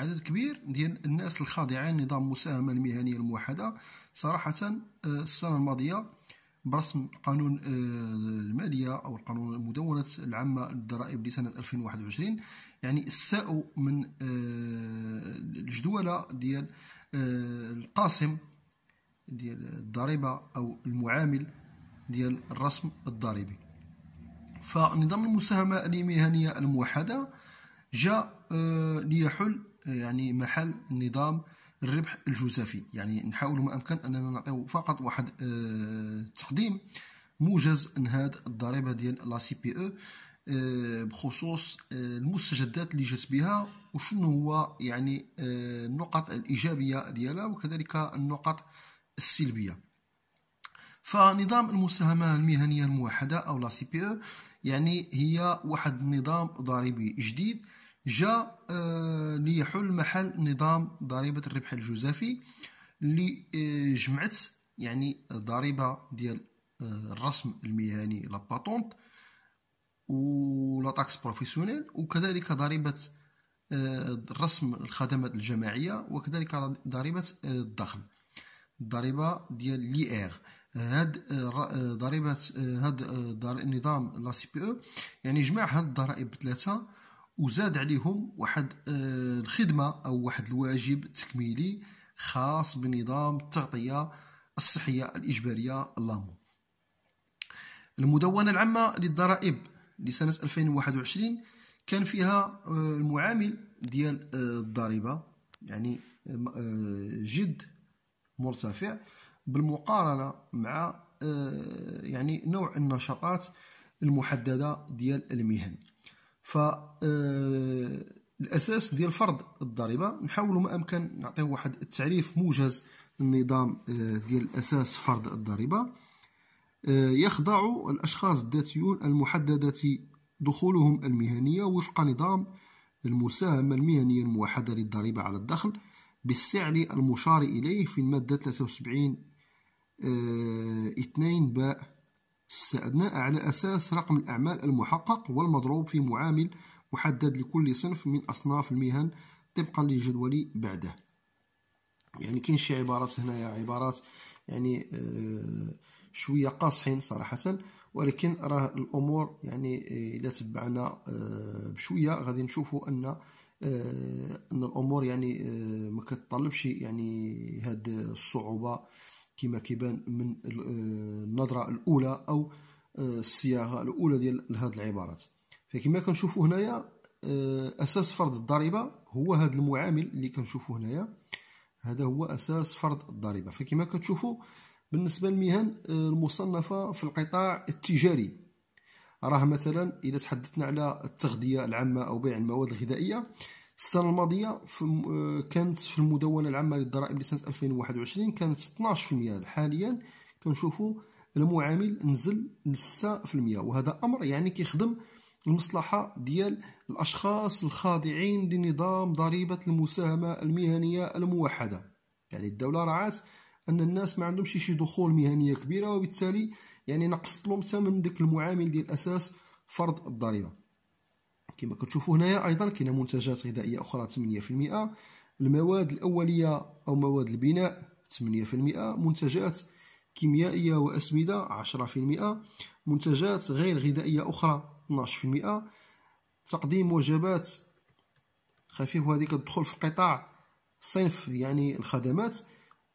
عدد كبير ديال الناس الخاضعين لنظام المساهمة المهنية الموحدة صراحة آه، السنة الماضية برسم قانون آه، المالية أو القانون المدونة العامة للضرائب لسنة 2021 يعني الساءوا من آه، الجدولة ديال القاسم ديال الضريبة أو المعامل ديال الرسم الضريبي فنظام المساهمة المهنية الموحدة جاء ليحل يعني محل نظام الربح الجزافي يعني نحاول ما أمكن أننا نعطيو فقط واحد آه، تقديم موجز لهاد الضريبة ديال لا سي بي او آه، بخصوص آه، المستجدات اللي جات بها وشنو هو يعني النقط الإيجابية ديالها وكذلك النقط السلبية فنظام المساهمة المهنية الموحدة أو لا سي بي او يعني هي واحد النظام ضريبي جديد جاء ليحل آه، محل نظام ضريبة الربح الجزافي اللي آه، جمعت يعني ضريبة ديال آه، الرسم المهني لاباتونت ولا تاكس بروفيسيونيل وكذلك ضريبة الرسم الخدمات الجماعية وكذلك ضريبة الدخل الضريبة ديال لي اغ هاد ضريبة هاد النظام لا سي بي او يعني جمع هاد الضرائب بثلاثة وزاد عليهم واحد آه، الخدمه او واحد الواجب تكميلي خاص بنظام التغطيه الصحيه الاجباريه اللامو المدونه العامه للضرائب لسنه 2021 كان فيها آه، المعامل ديال آه، الضريبه يعني جد مرتفع بالمقارنه مع يعني نوع النشاطات المحدده ديال المهن ف آه، الاساس ديال فرض الضريبه نحاولوا ما امكن نعطيه واحد التعريف موجز للنظام آه، ديال اساس فرض الضريبه آه، يخضع الاشخاص الذاتيون المحدده دخولهم المهنيه وفق نظام المساهمه المهنيه الموحده للضريبه على الدخل بالسعر المشار اليه في الماده 73 2 باء استندناء على أساس رقم الأعمال المحقق والمضروب في معامل محدد لكل صنف من أصناف المهن طبقا لجدول بعده يعني كاين شي عبارات هنايا عبارات يعني آه، شوية قاصحين صراحة ولكن راه الأمور يعني آه، إلا تبعنا آه، بشوية غادي نشوفوا أن أن الأمور يعني ما كتطلبش يعني هاد الصعوبة كما كيبان من آه، النظره الاولى او آه، الصياغه الاولى ديال هذه العبارات فكما كنشوفوا هنايا آه، اساس فرض الضريبه هو هذا المعامل اللي كنشوفوا هنايا هذا هو اساس فرض الضريبه فكما كتشوفوا بالنسبه للمهن المصنفه في القطاع التجاري راه مثلا اذا تحدثنا على التغذيه العامه او بيع المواد الغذائيه السنة الماضية في آه، كانت في المدونة العامة للضرائب لسنة 2021 كانت 12% حاليا كنشوفوا المعامل نزل ل 6% وهذا أمر يعني كيخدم المصلحة ديال الأشخاص الخاضعين لنظام ضريبة المساهمة المهنية الموحدة يعني الدولة رعات أن الناس ما عندهمش شي دخول مهنية كبيرة وبالتالي يعني نقصت لهم ثمن ديك المعامل ديال أساس فرض الضريبة كما كتشوفوا هنايا ايضا كاين منتجات غذائيه اخرى 8% المواد الاوليه او مواد البناء 8% منتجات كيميائيه واسمده 10% منتجات غير غذائيه اخرى 12% تقديم وجبات خفيف وهذه كتدخل في قطاع صنف يعني الخدمات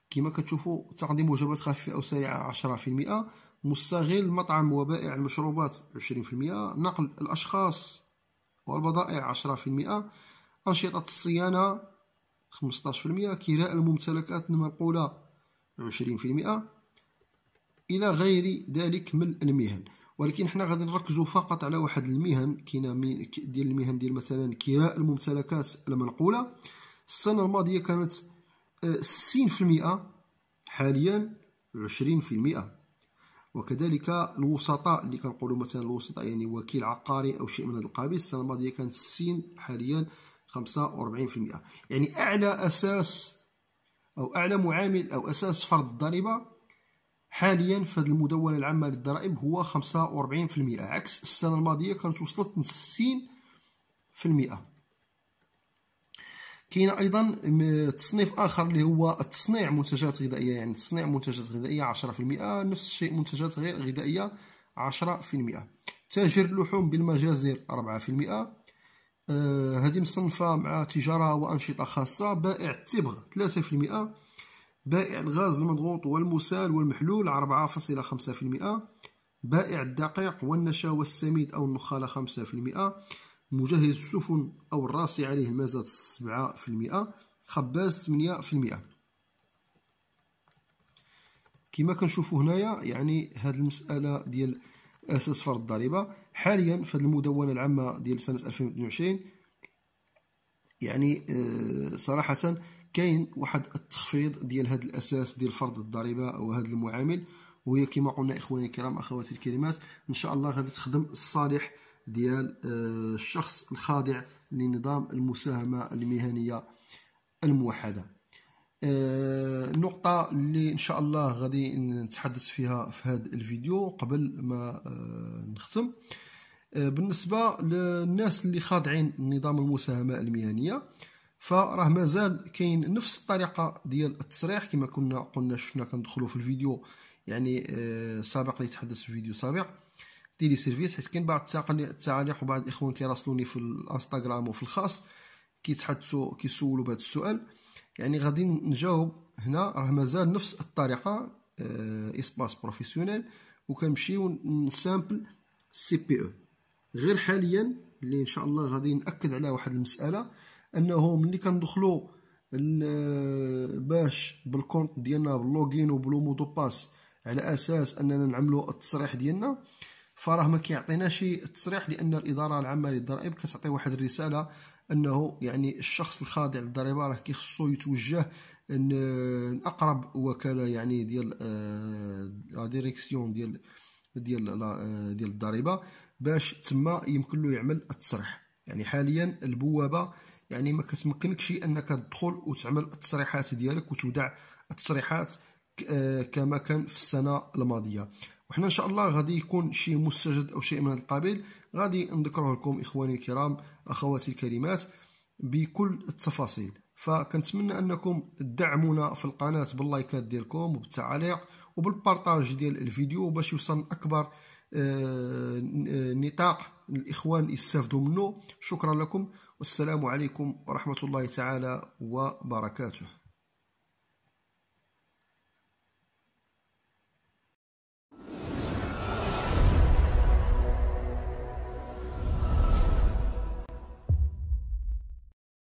كما كتشوفوا تقديم وجبات خفيفه او سريعه 10% مستغل مطعم وبائع المشروبات 20% نقل الاشخاص والبضائع عشرة في المئة أنشطة الصيانة خمسطاش في المئة كراء الممتلكات المنقولة عشرين في المئة إلى غير ذلك من المهن ولكن حنا غادي نركزوا فقط على واحد المهن كاينه ديال المهن ديال مثلا كراء الممتلكات المنقوله السنه الماضيه كانت 60% آه، حاليا المئة وكذلك الوسطاء اللي كنقولوا مثلا الوسطاء يعني وكيل عقاري او شيء من هذا القبيل السنه الماضيه كانت السين حاليا 45% يعني اعلى اساس او اعلى معامل او اساس فرض الضريبه حاليا في هذه المدونه العامه للضرائب هو 45% عكس السنه الماضيه كانت وصلت 60% كاين ايضا تصنيف اخر اللي هو تصنيع منتجات غذائيه يعني تصنيع منتجات غذائيه 10% نفس الشيء منتجات غير غذائيه 10% تاجر اللحوم بالمجازر 4% آه هذه مصنفة مع تجارة وأنشطة خاصة بائع التبغ 3% بائع الغاز المضغوط والمسال والمحلول 4.5% بائع الدقيق والنشا والسميد أو النخالة مجهز السفن أو الراسي عليه مازال 7% خباز 8% كما كنشوفوا هنايا يعني هذه المسألة ديال أساس فرض الضريبة حاليا في هذه المدونة العامة ديال سنة 2022 يعني آه، صراحة كاين واحد التخفيض ديال هذا الأساس ديال فرض الضريبة أو هذا المعامل وهي كما قلنا إخواني الكرام أخواتي الكريمات إن شاء الله غادي تخدم الصالح ديال آه، الشخص الخاضع لنظام المساهمة المهنية الموحدة النقطة آه، اللي إن شاء الله غادي نتحدث فيها في هذا الفيديو قبل ما آه، نختم بالنسبة للناس اللي خاضعين لنظام المساهمة المهنية فراه مازال كاين نفس الطريقة ديال التصريح كما كنا قلنا شفنا كندخلو في الفيديو يعني سابق اللي تحدث في فيديو سابق تيلي سيرفيس حيت كاين بعض التعاليق وبعض الاخوان كيراسلوني في الانستغرام وفي الخاص كيتحدثوا كيسولوا بهذا السؤال يعني غادي نجاوب هنا راه مازال نفس الطريقه آه، اسباس بروفيسيونيل وكنمشيو نسامبل سي بي او غير حاليا اللي ان شاء الله غادي ناكد على واحد المساله انه ملي كندخلو باش بالكونت ديالنا باللوغين وبلومودو باس على اساس اننا نعملو التصريح ديالنا فراه ما كيعطيناش التصريح لان الاداره العامه للضرائب كتعطي واحد الرساله انه يعني الشخص الخاضع للضريبه راه كيخصو يتوجه اقرب وكاله يعني ديال آه، لا ديريكسيون ديال ديال آه، ديال الضريبه باش تما يمكن له يعمل التصريح يعني حاليا البوابه يعني ما كتمكنكش انك تدخل وتعمل التصريحات ديالك وتودع التصريحات آه، كما كان في السنه الماضيه وحنا ان شاء الله غادي يكون شي مستجد او شيء من هذا القبيل غادي نذكره لكم اخواني الكرام اخواتي الكريمات بكل التفاصيل فكنتمنى انكم تدعمونا في القناه باللايكات ديالكم وبالتعاليق وبالبارطاج ديال الفيديو باش يوصل اكبر آه، نطاق الاخوان يستافدوا منه شكرا لكم والسلام عليكم ورحمه الله تعالى وبركاته